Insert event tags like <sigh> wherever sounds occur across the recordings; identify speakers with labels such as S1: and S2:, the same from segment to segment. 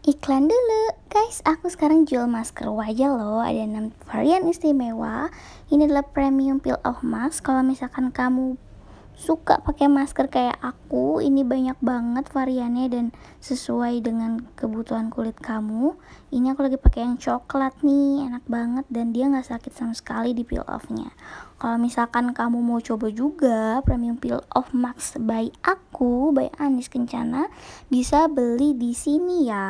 S1: Iklan dulu Guys, aku sekarang jual masker wajah loh Ada 6 varian istimewa Ini adalah premium peel off mask Kalau misalkan kamu suka pakai masker kayak aku, ini banyak banget variannya dan sesuai dengan kebutuhan kulit kamu. Ini aku lagi pakai yang coklat nih, enak banget dan dia nggak sakit sama sekali di peel offnya. Kalau misalkan kamu mau coba juga premium peel off max by aku, by Anis Kencana, bisa beli di sini ya.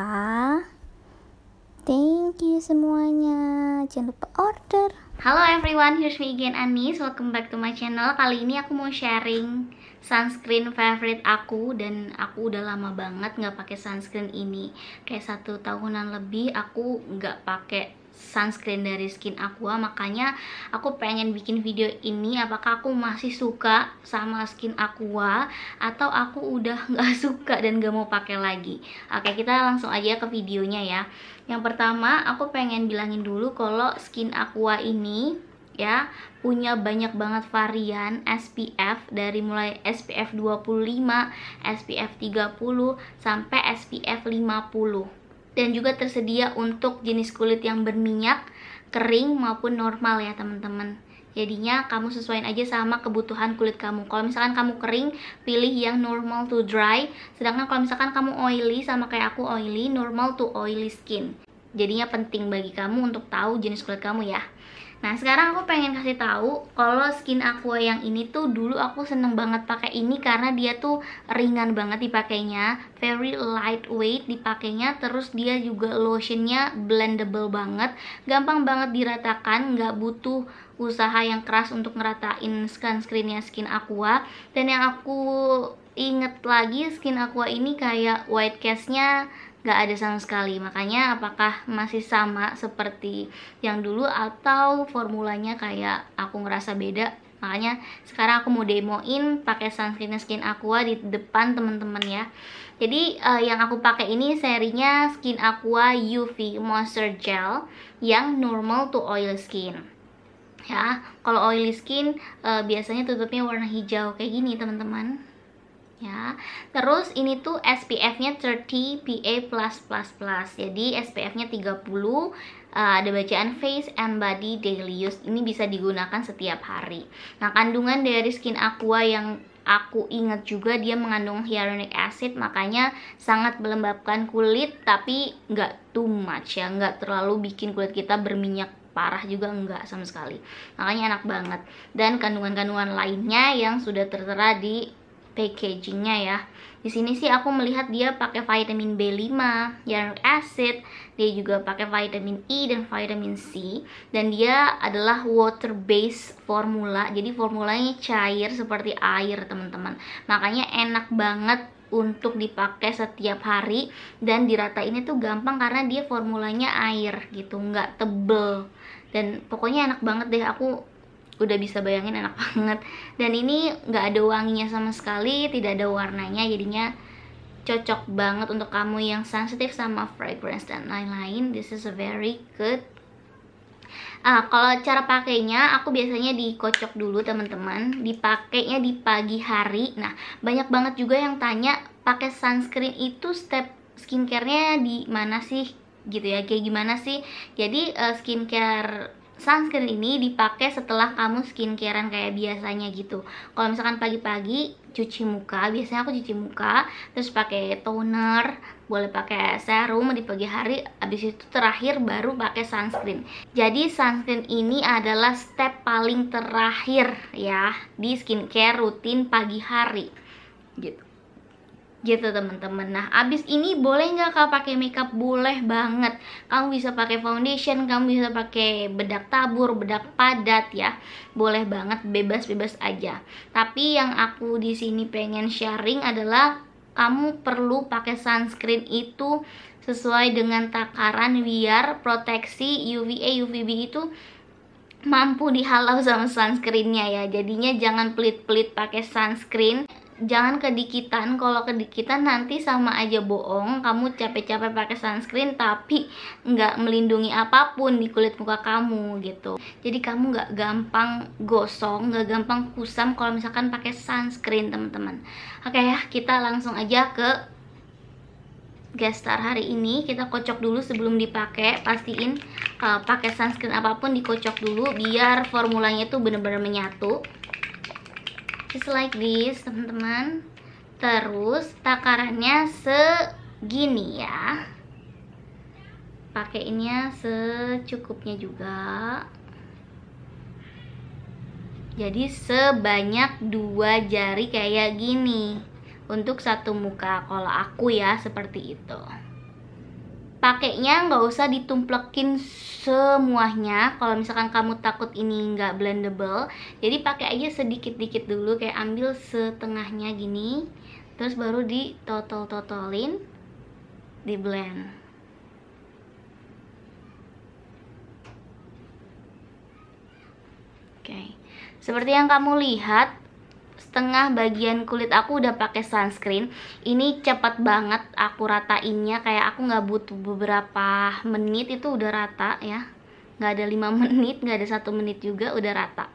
S1: Thank you semuanya. Jangan lupa order. Halo everyone, here's me again Anis. Welcome back to my channel. Kali ini aku mau sharing sunscreen favorite aku dan aku udah lama banget nggak pakai sunscreen ini. Kayak satu tahunan lebih aku nggak pakai sunscreen dari Skin Aqua makanya aku pengen bikin video ini apakah aku masih suka sama Skin Aqua atau aku udah <laughs> nggak suka dan gak mau pakai lagi oke kita langsung aja ke videonya ya yang pertama aku pengen bilangin dulu kalau Skin Aqua ini ya punya banyak banget varian SPF dari mulai SPF 25, SPF 30 sampai SPF 50 dan juga tersedia untuk jenis kulit yang berminyak, kering maupun normal ya teman-teman. Jadinya kamu sesuaiin aja sama kebutuhan kulit kamu. Kalau misalkan kamu kering, pilih yang normal to dry. Sedangkan kalau misalkan kamu oily sama kayak aku oily, normal to oily skin. Jadinya penting bagi kamu untuk tahu jenis kulit kamu ya. Nah, sekarang aku pengen kasih tahu kalau skin aqua yang ini tuh dulu aku seneng banget pakai ini karena dia tuh ringan banget dipakainya, very lightweight dipakainya, terus dia juga lotionnya blendable banget, gampang banget diratakan, nggak butuh usaha yang keras untuk ngeratain sunscreennya skin aqua. Dan yang aku inget lagi skin aqua ini kayak white castnya. nya nggak ada sama sekali makanya apakah masih sama seperti yang dulu atau formulanya kayak aku ngerasa beda makanya sekarang aku mau demoin pakai sunscreen Skin Aqua di depan temen-temen ya jadi uh, yang aku pakai ini serinya Skin Aqua UV monster Gel yang normal to oil skin ya kalau oily skin uh, biasanya tutupnya warna hijau kayak gini teman-teman ya. Terus ini tuh SPF-nya 30 PA++. Jadi SPF-nya 30 uh, eh, ada bacaan face and body daily use. Ini bisa digunakan setiap hari. Nah, kandungan dari skin aqua yang aku ingat juga dia mengandung hyaluronic acid makanya sangat melembabkan kulit tapi nggak too much ya nggak terlalu bikin kulit kita berminyak parah juga nggak sama sekali makanya enak banget dan kandungan-kandungan lainnya yang sudah tertera di packagingnya ya. Di sini sih aku melihat dia pakai vitamin B5, hyaluronic acid, dia juga pakai vitamin E dan vitamin C dan dia adalah water based formula. Jadi formulanya cair seperti air, teman-teman. Makanya enak banget untuk dipakai setiap hari dan dirata ini tuh gampang karena dia formulanya air gitu nggak tebel dan pokoknya enak banget deh aku udah bisa bayangin enak banget dan ini nggak ada wanginya sama sekali tidak ada warnanya jadinya cocok banget untuk kamu yang sensitif sama fragrance dan lain-lain this is a very good ah kalau cara pakainya aku biasanya dikocok dulu teman-teman dipakainya di pagi hari nah banyak banget juga yang tanya pakai sunscreen itu step skincarenya di mana sih gitu ya kayak gimana sih jadi eh, skincare sunscreen ini dipakai setelah kamu skincarean kayak biasanya gitu kalau misalkan pagi-pagi cuci muka biasanya aku cuci muka terus pakai toner boleh pakai serum di pagi hari habis itu terakhir baru pakai sunscreen jadi sunscreen ini adalah step paling terakhir ya di skincare rutin pagi hari gitu gitu teman-teman. Nah, abis ini boleh nggak kak pakai makeup? Boleh banget. Kamu bisa pakai foundation, kamu bisa pakai bedak tabur, bedak padat ya. Boleh banget, bebas-bebas aja. Tapi yang aku di sini pengen sharing adalah kamu perlu pakai sunscreen itu sesuai dengan takaran biar proteksi UVA UVB itu mampu dihalau sama sunscreennya ya jadinya jangan pelit-pelit pakai sunscreen jangan kedikitan kalau kedikitan nanti sama aja bohong kamu capek-capek pakai sunscreen tapi nggak melindungi apapun di kulit muka kamu gitu jadi kamu nggak gampang gosong nggak gampang kusam kalau misalkan pakai sunscreen teman-teman oke ya kita langsung aja ke gestar hari ini kita kocok dulu sebelum dipakai pastiin uh, pakai sunscreen apapun dikocok dulu biar formulanya itu bener-bener menyatu just like this teman-teman terus takarannya segini ya pakainya secukupnya juga jadi sebanyak dua jari kayak gini untuk satu muka kalau aku ya seperti itu pakainya nggak usah ditumplekin semuanya kalau misalkan kamu takut ini nggak blendable jadi pakai aja sedikit-dikit dulu kayak ambil setengahnya gini terus baru ditotol-totolin di blend Oke. Okay. Seperti yang kamu lihat, setengah bagian kulit aku udah pakai sunscreen ini cepat banget aku ratainnya kayak aku nggak butuh beberapa menit itu udah rata ya nggak ada lima <laughs> menit nggak ada satu menit juga udah rata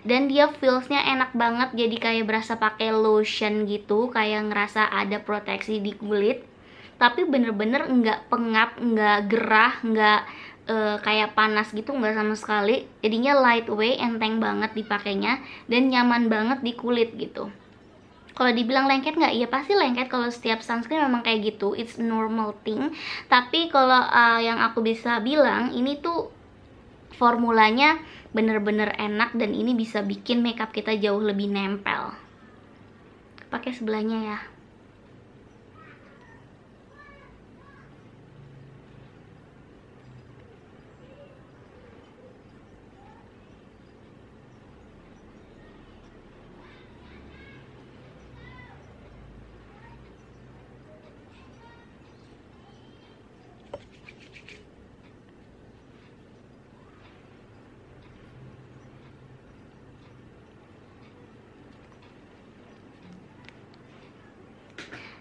S1: dan dia feelsnya enak banget jadi kayak berasa pakai lotion gitu kayak ngerasa ada proteksi di kulit tapi bener-bener nggak pengap nggak gerah nggak uh, kayak panas gitu nggak sama sekali jadinya lightweight enteng banget dipakainya dan nyaman banget di kulit gitu kalau dibilang lengket nggak, iya pasti lengket kalau setiap sunscreen memang kayak gitu, it's normal thing. Tapi kalau uh, yang aku bisa bilang, ini tuh formulanya bener-bener enak dan ini bisa bikin makeup kita jauh lebih nempel. Pakai sebelahnya ya.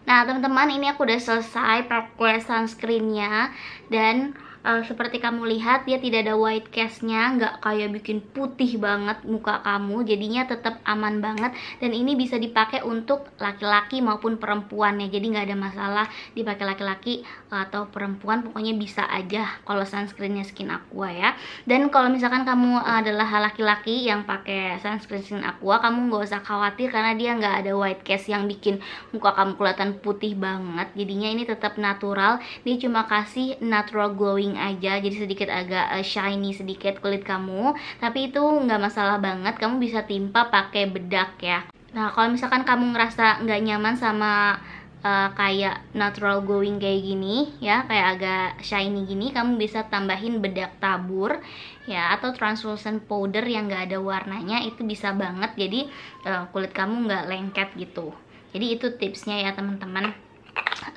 S1: Nah teman-teman ini aku udah selesai pakai sunscreennya dan uh, seperti kamu lihat dia tidak ada white cast-nya nggak kayak bikin putih banget muka kamu jadinya tetap aman banget dan ini bisa dipakai untuk laki-laki maupun perempuan ya jadi nggak ada masalah dipakai laki-laki atau perempuan pokoknya bisa aja kalau sunscreennya skin aqua ya dan kalau misalkan kamu adalah laki-laki yang pakai sunscreen skin aqua kamu nggak usah khawatir karena dia nggak ada white cast yang bikin muka kamu kelihatan putih banget jadinya ini tetap natural ini cuma kasih natural glowing pink aja jadi sedikit agak uh, shiny sedikit kulit kamu tapi itu nggak masalah banget kamu bisa timpa pakai bedak ya nah kalau misalkan kamu ngerasa nggak nyaman sama uh, kayak natural glowing kayak gini ya kayak agak shiny gini kamu bisa tambahin bedak tabur ya atau translucent powder yang nggak ada warnanya itu bisa banget jadi uh, kulit kamu nggak lengket gitu jadi itu tipsnya ya teman-teman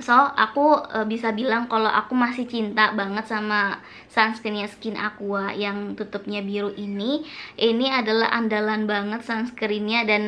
S1: so aku e, bisa bilang kalau aku masih cinta banget sama sunscreennya Skin Aqua yang tutupnya biru ini ini adalah andalan banget sunscreennya dan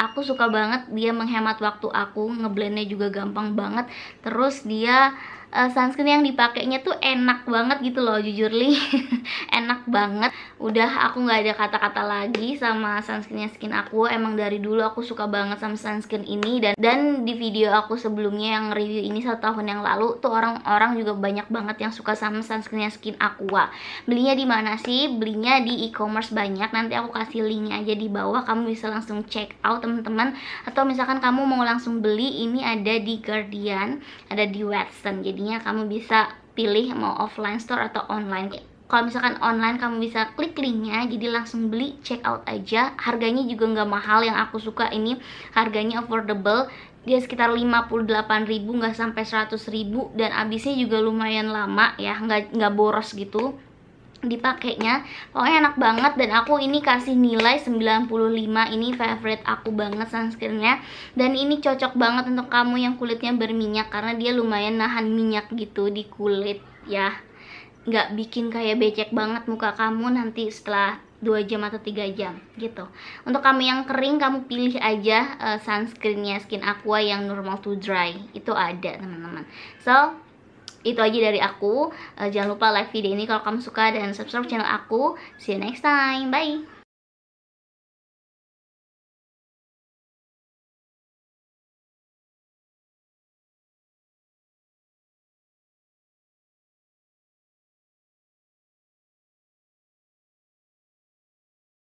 S1: aku suka banget dia menghemat waktu aku ngeblendnya juga gampang banget terus dia uh, sunscreen yang dipakainya tuh enak banget gitu loh jujur li <laughs> enak banget udah aku nggak ada kata-kata lagi sama sunscreennya skin aku emang dari dulu aku suka banget sama sunscreen ini dan dan di video aku sebelumnya yang review ini satu tahun yang lalu tuh orang-orang juga banyak banget yang suka sama sunscreennya skin aqua belinya di mana sih belinya di e-commerce banyak nanti aku kasih linknya aja di bawah kamu bisa langsung check out teman-teman atau misalkan kamu mau langsung beli ini ada di Guardian ada di Watson jadi jadinya kamu bisa pilih mau offline store atau online kalau misalkan online kamu bisa klik linknya jadi langsung beli check out aja harganya juga nggak mahal yang aku suka ini harganya affordable dia sekitar 58 ribu, nggak sampai 100 ribu, dan abisnya juga lumayan lama ya nggak nggak boros gitu dipakainya pokoknya enak banget dan aku ini kasih nilai 95 ini favorite aku banget sunscreennya dan ini cocok banget untuk kamu yang kulitnya berminyak karena dia lumayan nahan minyak gitu di kulit ya nggak bikin kayak becek banget muka kamu nanti setelah 2 jam atau 3 jam gitu untuk kamu yang kering kamu pilih aja uh, sunscreennya skin aqua yang normal to dry itu ada teman-teman so itu aja dari aku. Uh, jangan lupa like video ini kalau kamu suka dan subscribe channel aku. See you next time. Bye.